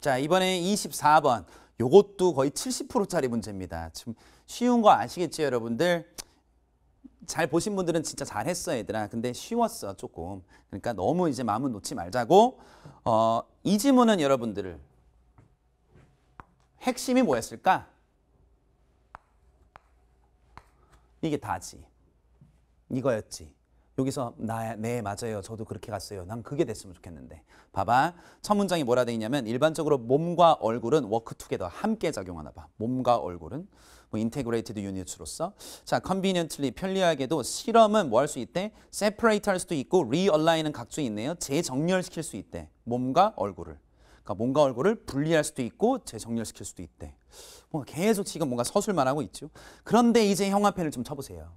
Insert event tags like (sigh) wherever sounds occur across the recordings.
자, 이번에 24번. 요것도 거의 70%짜리 문제입니다. 지금 쉬운 거 아시겠죠, 여러분들? 잘 보신 분들은 진짜 잘했어, 얘들아. 근데 쉬웠어, 조금. 그러니까 너무 이제 마음은 놓지 말자고. 어, 이 지문은 여러분들 핵심이 뭐였을까? 이게 다지. 이거였지. 여기서 나, 네 맞아요. 저도 그렇게 갔어요. 난 그게 됐으면 좋겠는데. 봐봐. 첫 문장이 뭐라 돼 있냐면 일반적으로 몸과 얼굴은 워크투게더 함께 작용하나 봐. 몸과 얼굴은 뭐 인테그레이티드 유닛으로서 자 컨비니언틀리 편리하게도 실험은 뭐 할 수 있대? 세퍼레이트 할 수도 있고 리얼라인은 각주 있네요. 재정렬시킬 수 있대. 몸과 얼굴을. 그러니까 몸과 얼굴을 분리할 수도 있고 재정렬시킬 수도 있대. 뭔 뭐 계속 지금 뭔가 서술만 하고 있죠. 그런데 이제 형화펜을 좀 쳐보세요.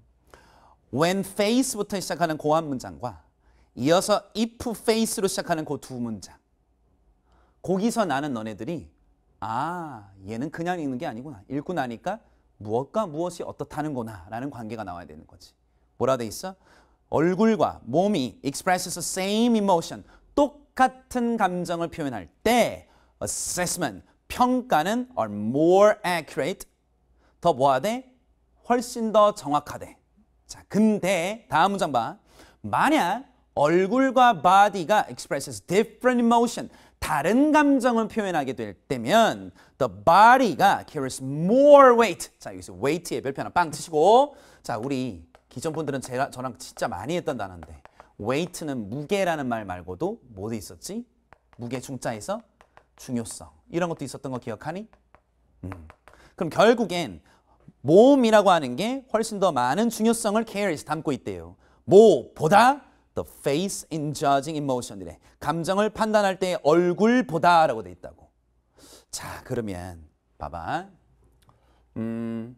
when face부터 시작하는 고한 문장과 이어서 if face로 시작하는 그 두 문장. 거기서 나는 너네들이 아 얘는 그냥 읽는 게 아니구나. 읽고 나니까 무엇과 무엇이 어떻다는구나 라는 관계가 나와야 되는 거지. 뭐라 돼 있어? 얼굴과 몸이 expresses the same emotion. 똑같은 감정을 표현할 때 assessment, 평가는 are more accurate. 더 뭐하대? 훨씬 더 정확하대. 자, 근데 다음 문장 봐. 만약 얼굴과 바디가 expresses different emotion, 다른 감정을 표현하게 될 때면 the body가 carries more weight. 자, 여기서 weight의 별표 하나 빵 치시고 자, 우리 기존 분들은 제가, 저랑 진짜 많이 했던 단어인데 weight는 무게라는 말 말고도 뭐도 있었지? 무게 중자에서 중요성 이런 것도 있었던 거 기억하니? 음. 그럼 결국엔 모음이라고 하는 게 훨씬 더 많은 중요성을 cares 담고 있대요. 모보다 the face in judging emotion이래. 감정을 판단할 때 얼굴보다라고 돼 있다고. 자, 그러면 봐봐. 음.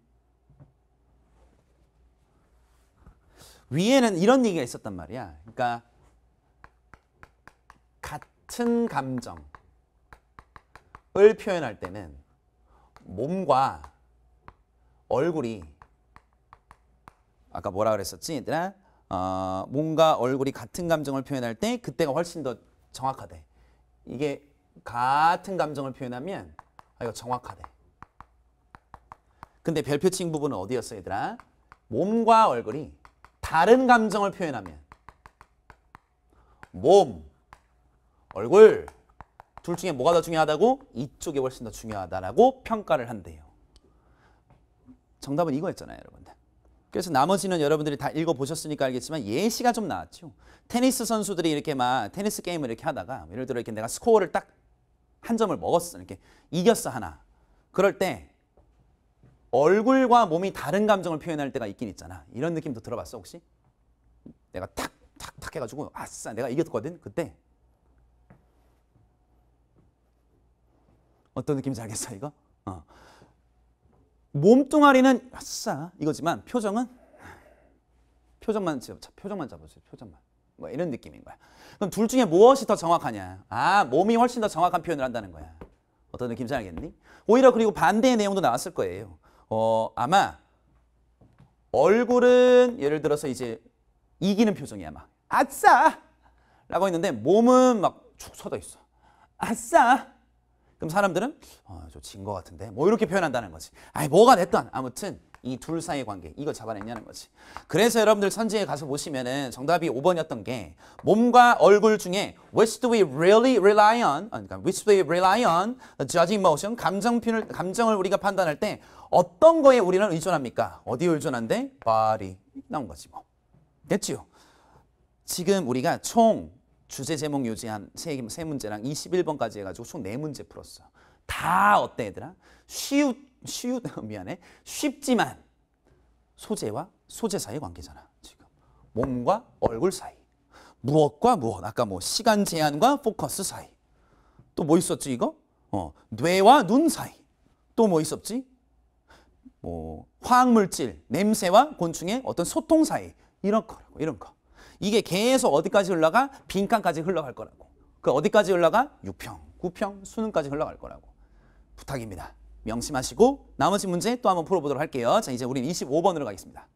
위에는 이런 얘기가 있었단 말이야. 그러니까 같은 감정을 표현할 때는 몸과 얼굴이 아까 뭐라 그랬었지? 얘들아 어, 뭔가 얼굴이 같은 감정을 표현할 때 그때가 훨씬 더 정확하대. 이게 같은 감정을 표현하면 아, 이거 정확하대. 근데 별표칭 부분은 어디였어 얘들아? 몸과 얼굴이 다른 감정을 표현하면 몸, 얼굴 둘 중에 뭐가 더 중요하다고? 이쪽이 훨씬 더 중요하다라고 평가를 한대요. 정답은 이거였잖아요, 여러분들. 그래서 나머지는 여러분들이 다 읽어보셨으니까 알겠지만 예시가 좀 나왔죠. 테니스 선수들이 이렇게 막 테니스 게임을 이렇게 하다가 뭐 예를 들어 이렇게 내가 스코어를 딱 한 점을 먹었어. 이렇게 이겼어 하나. 그럴 때 얼굴과 몸이 다른 감정을 표현할 때가 있긴 있잖아. 이런 느낌도 들어봤어 혹시? 내가 탁탁탁 해가지고 아싸 내가 이겼거든. 그때 어떤 느낌인지 알겠어 이거? 어. 몸뚱아리는 아싸 이거지만 표정은 표정만 잡, 표정만 잡으세요. 표정만. 뭐 이런 느낌인 거야. 그럼 둘 중에 무엇이 더 정확하냐? 아, 몸이 훨씬 더 정확한 표현을 한다는 거야. 어떤 느낌인지 알겠니? 오히려 그리고 반대의 내용도 나왔을 거예요. 어, 아마 얼굴은 예를 들어서 이제 이기는 표정이야 막 아싸! 라고 했는데 몸은 막 축 쳐져 있어. 아싸! 그럼 사람들은 어, 저진 것 같은데 뭐 이렇게 표현한다는 거지. 아니 뭐가 됐든 아무튼 이 둘 사이의 관계 이거 잡아냈냐는 거지. 그래서 여러분들 선지에 가서 보시면은 정답이 5번이었던 게 몸과 얼굴 중에 which do we really rely on 어, 그러니까 which do we rely on judging emotion 감정 표현 감정을 우리가 판단할 때 어떤 거에 우리는 의존합니까? 어디에 의존한데? body 나온 거지 뭐. 됐지요. 지금 우리가 총 주제 제목 요지 한세 문제랑 21번까지 해가지고 총 네 문제 풀었어. 다 어때 얘들아? 쉬우, 쉬우, (laughs) 미안해. 쉽지만 소재와 소재 사이 의 관계잖아. 지금 몸과 얼굴 사이. 무엇과 무엇. 아까 뭐 시간 제한과 포커스 사이. 또 뭐 있었지 이거? 어, 뇌와 눈 사이. 또 뭐 있었지? 뭐 화학물질, 냄새와 곤충의 어떤 소통 사이. 이런 거라고 이런 거. 이게 계속 어디까지 흘러가? 빈칸까지 흘러갈 거라고. 그 어디까지 흘러가? 6평, 9평, 수능까지 흘러갈 거라고. 부탁입니다. 명심하시고 나머지 문제 또 한번 풀어보도록 할게요. 자, 이제 우리 25번으로 가겠습니다.